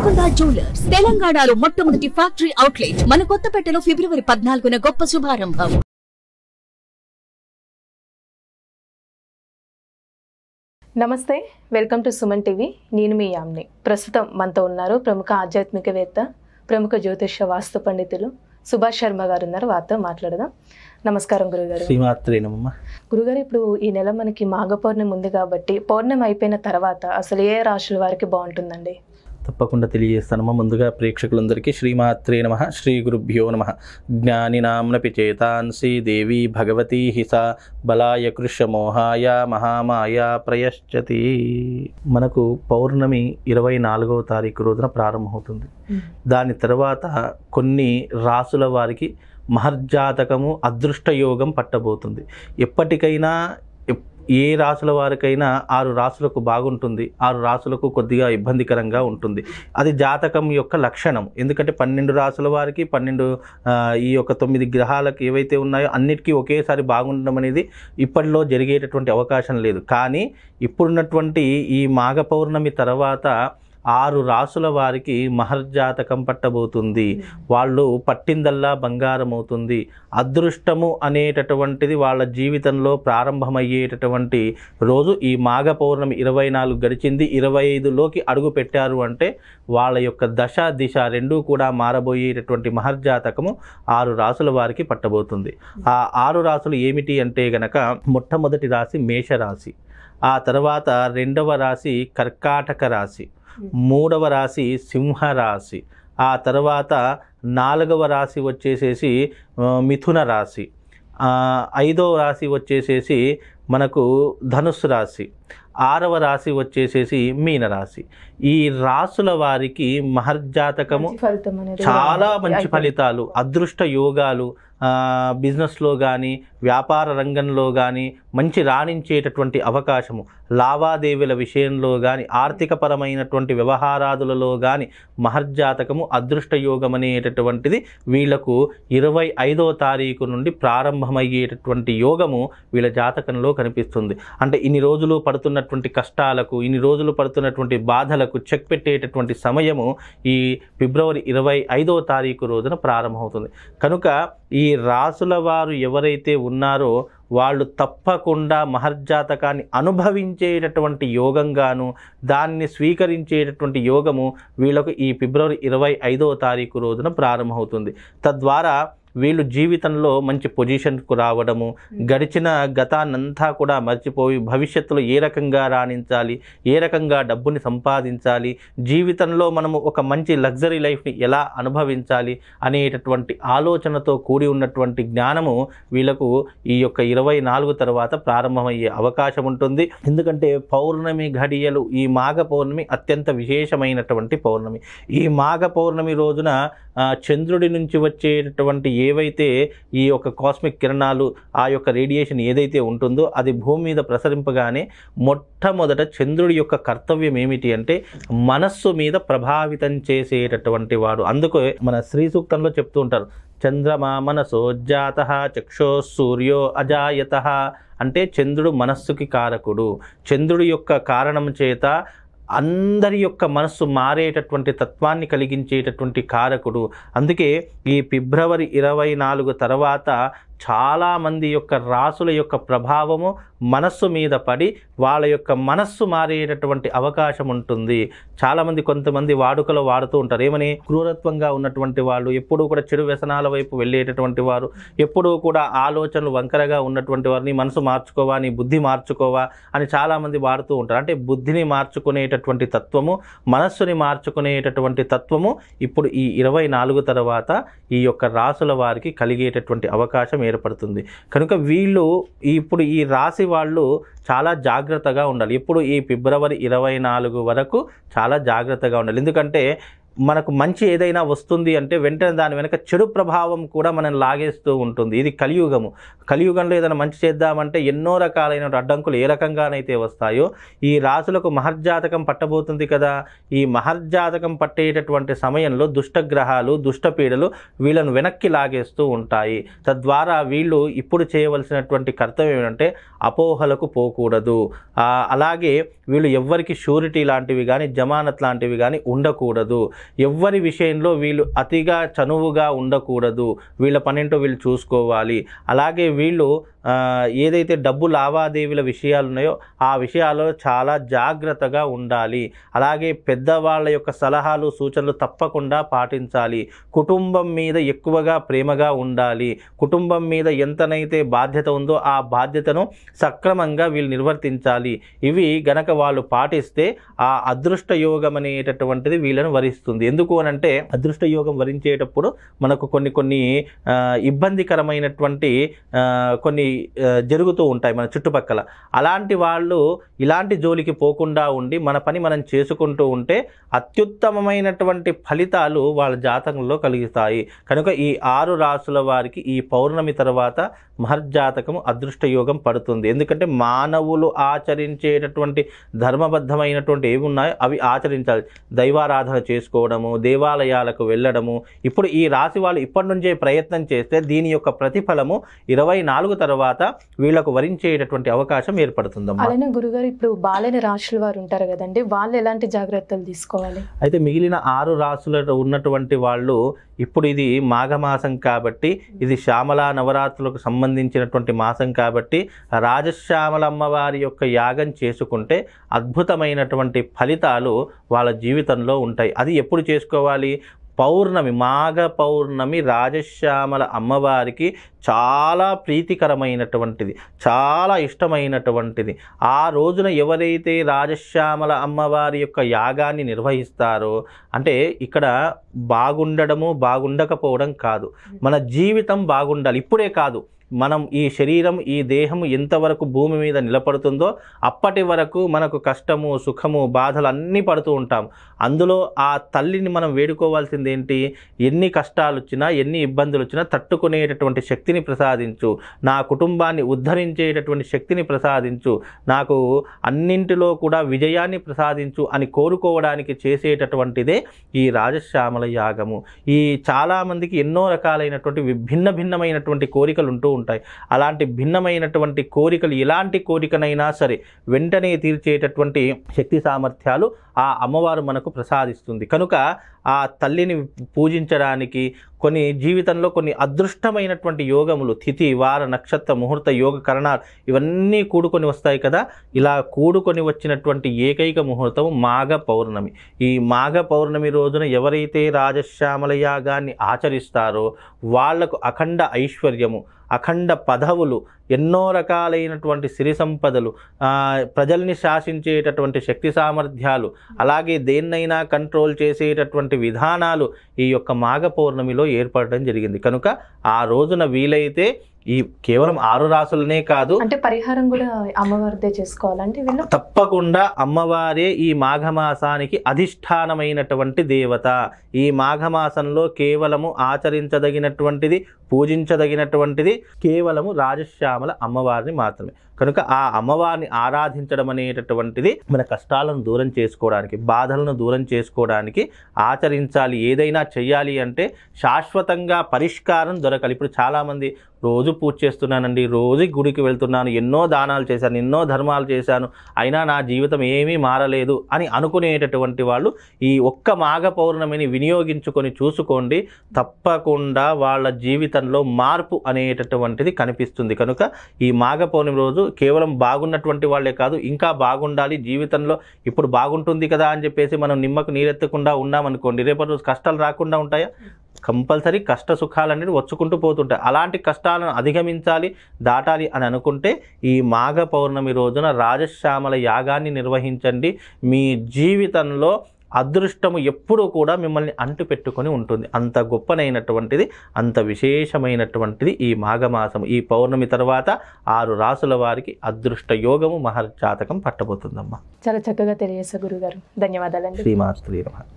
Mukunda jewellers తెలంగాణలో మొట్టమొదటి factory outlet మన కొత్తపేటలో ఫిబ్రవరి పద్నాలుగున గొప్ప శుభారంభం నమస్తే వెల్కమ్ టు సుమన్ టీవీ నేను మీ యామ్ని ప్రస్తుతం మనతో ఉన్నారు ప్రముఖ ఆధ్యాత్మికవేత్త ప్రముఖ జ్యోతిష వాస్తు పండితులు సుభాష్ శర్మ గారు ఉన్నారు వారితో మాట్లాడదాం నమస్కారం గురుగారు గురుగారు ఇప్పుడు ఈ నెల మనకి మాఘ పౌర్ణమి ఉంది కాబట్టి పౌర్ణమి అయిపోయిన తర్వాత అసలు ఏ రాశుల వారికి బాగుంటుందండి తప్పకుండా మా ముందుగా ప్రేక్షకులందరికీ శ్రీమాత్రే నమ శ్రీ గురుభ్యో నమ జ్ఞానినాంనపి చేతాంసి దేవి భగవతి హిస బలాయ కృషమోహాయ మహామాయ ప్రయశ్చతి మనకు పౌర్ణమి ఇరవై నాలుగవ తారీఖు రోజున ప్రారంభమవుతుంది దాని తర్వాత కొన్ని రాసుల వారికి మహర్జాతకము అదృష్టయోగం పట్టబోతుంది ఎప్పటికైనా ఏ రాసుల వారికైనా ఆరు రాసులకు బాగుంటుంది ఆరు రాసులకు కొద్దిగా ఇబ్బందికరంగా ఉంటుంది అది జాతకం యొక్క లక్షణం ఎందుకంటే పన్నెండు రాసుల వారికి పన్నెండు ఈ యొక్క తొమ్మిది గ్రహాలకు ఏవైతే ఉన్నాయో అన్నిటికీ ఒకేసారి బాగుండడం అనేది ఇప్పటిలో జరిగేటటువంటి అవకాశం లేదు కానీ ఇప్పుడున్నటువంటి ఈ మాఘ పౌర్ణమి తర్వాత ఆరు రాసుల వారికి మహర్జాతకం పట్టబోతుంది వాళ్ళు పట్టిందల్లా బంగారం అవుతుంది అదృష్టము అనేటటువంటిది వాళ్ళ జీవితంలో ప్రారంభమయ్యేటటువంటి రోజు ఈ మాఘ పౌర్ణమి ఇరవై నాలుగు గడిచింది ఇరవై ఐదులోకి అడుగు పెట్టారు అంటే వాళ్ళ యొక్క దశ దిశ రెండూ కూడా మారబోయేటటువంటి మహర్జాతకము ఆరు రాసుల వారికి పట్టబోతుంది ఆ ఆరు రాసులు ఏమిటి అంటే గనక మొట్టమొదటి రాశి మేషరాశి ఆ తర్వాత రెండవ రాశి కర్కాటక రాశి మూడవ రాశి సింహరాశి ఆ తర్వాత నాలుగవ రాశి వచ్చేసేసి మిథున రాశి ఐదవ రాశి వచ్చేసేసి మనకు ధనుస్సు రాశి ఆరవ రాశి వచ్చేసేసి మీనరాశి ఈ రాసుల వారికి మహర్జాతకము చాలా మంచి ఫలితాలు అదృష్ట యోగాలు బిజినెస్లో కానీ వ్యాపార రంగంలో కానీ మంచి రాణించేటటువంటి అవకాశము లావాదేవీల విషయంలో కానీ ఆర్థికపరమైనటువంటి వ్యవహారాదులలో కానీ మహర్జాతకము అదృష్ట యోగం అనేటటువంటిది వీళ్లకు ఇరవై ఐదో తారీఖు నుండి ప్రారంభమయ్యేటటువంటి యోగము వీళ్ళ జాతకంలో కనిపిస్తుంది అంటే ఇన్ని రోజులు పడుతున్నటువంటి కష్టాలకు ఇన్ని రోజులు పడుతున్నటువంటి బాధలకు చెక్ పెట్టేటటువంటి సమయము ఈ ఫిబ్రవరి ఇరవై ఐదవ తారీఖు రోజున ప్రారంభమవుతుంది కనుక ఈ రాసుల వారు ఎవరైతే ఉన్నారో వాళ్ళు తప్పకుండా మహర్జాతకాన్ని అనుభవించేటటువంటి యోగంగాను దాన్ని స్వీకరించేటటువంటి యోగము వీళ్ళకు ఈ ఫిబ్రవరి ఇరవై ఐదవ తారీఖు రోజున ప్రారంభమవుతుంది తద్వారా వీళ్ళు జీవితంలో మంచి పొజిషన్కు రావడము గడిచిన గతాన్నంతా కూడా మర్చిపోయి భవిష్యత్తులో ఏ రకంగా రాణించాలి ఏ రకంగా డబ్బుని సంపాదించాలి జీవితంలో మనము ఒక మంచి లగ్జరీ లైఫ్ని ఎలా అనుభవించాలి అనేటటువంటి ఆలోచనతో కూడి ఉన్నటువంటి జ్ఞానము వీళ్ళకు ఈ యొక్క ఇరవై నాలుగు తర్వాత ప్రారంభమయ్యే అవకాశం ఉంటుంది ఎందుకంటే పౌర్ణమి ఘడియలు ఈ మాఘ పౌర్ణమి అత్యంత విశేషమైనటువంటి పౌర్ణమి ఈ మాఘ పౌర్ణమి రోజున చంద్రుడి నుంచి వచ్చేటటువంటి ఏవైతే ఈ యొక్క కాస్మిక్ కిరణాలు ఆ యొక్క రేడియేషన్ ఏదైతే ఉంటుందో అది భూమి మీద ప్రసరింపగానే మొట్టమొదట చంద్రుడి యొక్క కర్తవ్యం ఏమిటి అంటే మనస్సు మీద ప్రభావితం చేసేటటువంటి వాడు అందుకే మన శ్రీ సూక్తంలో చెప్తూ ఉంటారు చంద్రమా మనసో జాత చక్షో సూర్యో అజాయత అంటే చంద్రుడు మనస్సుకి కారకుడు చంద్రుడి యొక్క కారణం చేత అందరి యొక్క మనస్సు మారేటటువంటి తత్వాన్ని కలిగించేటటువంటి కారకుడు అందుకే ఈ ఫిబ్రవరి ఇరవై నాలుగు తర్వాత చాలామంది యొక్క రాసుల యొక్క ప్రభావము మనస్సు మీద పడి వాళ్ళ యొక్క మనస్సు మారేటటువంటి అవకాశం ఉంటుంది చాలామంది కొంతమంది వాడుకలో వాడుతూ ఉంటారు ఏమని క్రూరత్వంగా ఉన్నటువంటి వాళ్ళు ఎప్పుడూ కూడా చెడు వ్యసనాల వైపు వెళ్ళేటటువంటి వారు ఎప్పుడూ కూడా ఆలోచనలు వంకరగా ఉన్నటువంటి వారిని మనసు మార్చుకోవా నీ బుద్ధి మార్చుకోవా అని చాలామంది వాడుతూ ఉంటారు అంటే బుద్ధిని మార్చుకునేటటువంటి తత్వము మనస్సుని మార్చుకునేటటువంటి తత్వము ఇప్పుడు ఈ ఇరవై నాలుగు తర్వాత ఈ యొక్క రాసుల వారికి కలిగేటటువంటి అవకాశం ఏర్పడుతుంది కనుక వీళ్ళు ఇప్పుడు ఈ రాశి వాళ్ళు చాలా జాగ్రత్తగా ఉండాలి ఇప్పుడు ఈ ఫిబ్రవరి ఇరవై నాలుగు వరకు చాలా జాగ్రత్తగా ఉండాలి ఎందుకంటే మనకు మంచి ఏదైనా వస్తుంది అంటే వెంటనే దాని వెనక చెడు ప్రభావం కూడా మనం లాగేస్తూ ఉంటుంది ఇది కలియుగము కలియుగంలో ఏదైనా మంచి చేద్దామంటే ఎన్నో రకాలైన అడ్డంకులు ఏ రకంగానైతే వస్తాయో ఈ రాసులకు మహర్జాతకం పట్టబోతుంది కదా ఈ మహర్జాతకం పట్టేటటువంటి సమయంలో దుష్టగ్రహాలు దుష్టపీడలు వీళ్ళను వెనక్కి లాగేస్తూ ఉంటాయి తద్వారా వీళ్ళు ఇప్పుడు చేయవలసినటువంటి కర్తవ్యం ఏంటంటే అపోహలకు పోకూడదు అలాగే వీళ్ళు ఎవ్వరికి షూరిటీ లాంటివి కానీ జమానత్ లాంటివి కానీ ఉండకూడదు ఎవ్వరి విషయంలో వీళ్ళు అతిగా చనువుగా ఉండకూడదు వీళ్ళ పనింటో వీళ్ళు చూసుకోవాలి అలాగే వీళ్ళు ఏదైతే డబ్బు లావాదేవీల విషయాలు ఉన్నాయో ఆ విషయాల్లో చాలా జాగ్రత్తగా ఉండాలి అలాగే పెద్దవాళ్ళ యొక్క సలహాలు సూచనలు తప్పకుండా పాటించాలి కుటుంబం మీద ఎక్కువగా ప్రేమగా ఉండాలి కుటుంబం మీద ఎంతనైతే బాధ్యత ఉందో ఆ బాధ్యతను సక్రమంగా వీళ్ళు నిర్వర్తించాలి ఇవి గనక వాళ్ళు పాటిస్తే ఆ అదృష్ట యోగం అనేటటువంటిది వీళ్ళను వరిస్తుంది వస్తుంది ఎందుకు అని అంటే అదృష్ట యోగం వరించేటప్పుడు మనకు కొన్ని కొన్ని ఇబ్బందికరమైనటువంటి కొన్ని జరుగుతూ ఉంటాయి మన చుట్టుపక్కల అలాంటి వాళ్ళు ఇలాంటి జోలికి పోకుండా ఉండి మన పని మనం చేసుకుంటూ ఉంటే అత్యుత్తమమైనటువంటి ఫలితాలు వాళ్ళ జాతకంలో కలుగుతాయి కనుక ఈ ఆరు రాసుల వారికి ఈ పౌర్ణమి తర్వాత మహర్జాతకము అదృష్టయోగం పడుతుంది ఎందుకంటే మానవులు ఆచరించేటటువంటి ధర్మబద్ధమైనటువంటి ఏమి ఉన్నాయో అవి ఆచరించాలి దైవారాధన చేసుకోవడము దేవాలయాలకు వెళ్ళడము ఇప్పుడు ఈ రాశి వాళ్ళు ఇప్పటి నుంచే ప్రయత్నం చేస్తే దీని యొక్క ప్రతిఫలము ఇరవై నాలుగు తర్వాత వీళ్ళకు వరించేటటువంటి అవకాశం ఏర్పడుతుంది అలానే గురుగారు ఇప్పుడు బాలేని రాశుల వారు ఉంటారు కదండి వాళ్ళు ఎలాంటి జాగ్రత్తలు తీసుకోవాలి అయితే మిగిలిన ఆరు రాశుల ఉన్నటువంటి వాళ్ళు ఇప్పుడు ఇది మాఘమాసం కాబట్టి ఇది శ్యామలా నవరాత్రులకు సంబంధించి సంబంధించినటువంటి మాసం కాబట్టి రాజశ్యామలమ్మ వారి యొక్క యాగం చేసుకుంటే అద్భుతమైనటువంటి ఫలితాలు వాళ్ళ జీవితంలో ఉంటాయి అది ఎప్పుడు చేసుకోవాలి పౌర్ణమి మాఘ పౌర్ణమి రాజశ్యామల అమ్మవారికి చాలా ప్రీతికరమైనటువంటిది చాలా ఇష్టమైనటువంటిది ఆ రోజున ఎవరైతే రాజశ్యామల అమ్మవారి యొక్క యాగాన్ని నిర్వహిస్తారో అంటే ఇక్కడ బాగుండడము బాగుండకపోవడం కాదు మన జీవితం బాగుండాలి ఇప్పుడే కాదు మనం ఈ శరీరం ఈ దేహం ఎంతవరకు భూమి మీద నిలబడుతుందో అప్పటి వరకు మనకు కష్టము సుఖము బాధలు అన్నీ పడుతూ ఉంటాం అందులో ఆ తల్లిని మనం వేడుకోవాల్సింది ఏంటి ఎన్ని కష్టాలు వచ్చినా ఎన్ని ఇబ్బందులు వచ్చినా తట్టుకునేటటువంటి శక్తిని ప్రసాదించు నా కుటుంబాన్ని ఉద్ధరించేటటువంటి శక్తిని ప్రసాదించు నాకు అన్నింటిలో కూడా విజయాన్ని ప్రసాదించు అని కోరుకోవడానికి చేసేటటువంటిదే ఈ రాజశ్యామల యాగము ఈ చాలామందికి ఎన్నో రకాలైనటువంటి విభిన్న భిన్నమైనటువంటి కోరికలు ఉంటూ ఉంటాయి అలాంటి భిన్నమైనటువంటి కోరికలు ఎలాంటి కోరికనైనా సరే వెంటనే తీర్చేటటువంటి శక్తి సామర్థ్యాలు ఆ అమ్మవారు మనకు ప్రసాదిస్తుంది కనుక ఆ తల్లిని పూజించడానికి కొన్ని జీవితంలో కొన్ని అదృష్టమైనటువంటి యోగములు తిథి వార నక్షత్ర ముహూర్త యోగ కరణాలు ఇవన్నీ కూడుకొని వస్తాయి కదా ఇలా కూడుకొని వచ్చినటువంటి ఏకైక ముహూర్తం మాఘ పౌర్ణమి ఈ మాఘ పౌర్ణమి రోజున ఎవరైతే రాజశ్యామల యాగాన్ని ఆచరిస్తారో వాళ్లకు అఖండ ఐశ్వర్యము అఖండ పదవులు ఎన్నో రకాలైనటువంటి సిరి సంపదలు ప్రజల్ని శాసించేటటువంటి శక్తి సామర్థ్యాలు అలాగే దేన్నైనా కంట్రోల్ చేసేటటువంటి విధానాలు ఈ యొక్క మాఘ పౌర్ణమిలో ఏర్పడడం జరిగింది కనుక ఆ రోజున వీలైతే ఈ కేవలం ఆరు రాసులనే కాదు అంటే పరిహారం కూడా అమ్మవారిదే చేసుకోవాలంటే తప్పకుండా అమ్మవారే ఈ మాఘమాసానికి అధిష్టానమైనటువంటి దేవత ఈ మాఘమాసంలో కేవలము ఆచరించదగినటువంటిది పూజించదగినటువంటిది కేవలము రాజశ్యామ శ్రీరాముల అమ్మవారిని మాత్రమే కనుక ఆ అమ్మవారిని ఆరాధించడం అనేటటువంటిది మన కష్టాలను దూరం చేసుకోవడానికి బాధలను దూరం చేసుకోవడానికి ఆచరించాలి ఏదైనా చేయాలి అంటే శాశ్వతంగా పరిష్కారం దొరకాలి ఇప్పుడు చాలామంది రోజు పూజ చేస్తున్నానండి రోజు గుడికి వెళ్తున్నాను ఎన్నో దానాలు చేశాను ఎన్నో ధర్మాలు చేశాను అయినా నా జీవితం ఏమీ మారలేదు అని అనుకునేటటువంటి వాళ్ళు ఈ ఒక్క మాఘ పౌర్ణమిని వినియోగించుకొని చూసుకోండి తప్పకుండా వాళ్ళ జీవితంలో మార్పు అనేటటువంటిది కనిపిస్తుంది కనుక ఈ మాఘ పౌర్ణమి రోజు కేవలం బాగున్నటువంటి వాళ్ళే కాదు ఇంకా బాగుండాలి జీవితంలో ఇప్పుడు బాగుంటుంది కదా అని చెప్పేసి మనం నిమ్మకు నీరెత్తకుండా ఉన్నామనుకోండి రేపటి రోజు కష్టాలు రాకుండా ఉంటాయా కంపల్సరీ కష్ట సుఖాలు అనేవి వచ్చుకుంటూ పోతుంటాయి అలాంటి కష్టాలను అధిగమించాలి దాటాలి అని అనుకుంటే ఈ మాఘ పౌర్ణమి రోజున రాజశ్యామల యాగాన్ని నిర్వహించండి మీ జీవితంలో అదృష్టము ఎప్పుడూ కూడా మిమ్మల్ని అంటు పెట్టుకొని ఉంటుంది అంత గొప్పనైనటువంటిది అంత విశేషమైనటువంటిది ఈ మాఘమాసము ఈ పౌర్ణమి తర్వాత ఆరు రాసుల వారికి అదృష్ట యోగము మహర్జాతకం పట్టబోతుందమ్మా చాలా చక్కగా తెలియజేసా గురుగారు ధన్యవాదాలండి శ్రీమాత్రి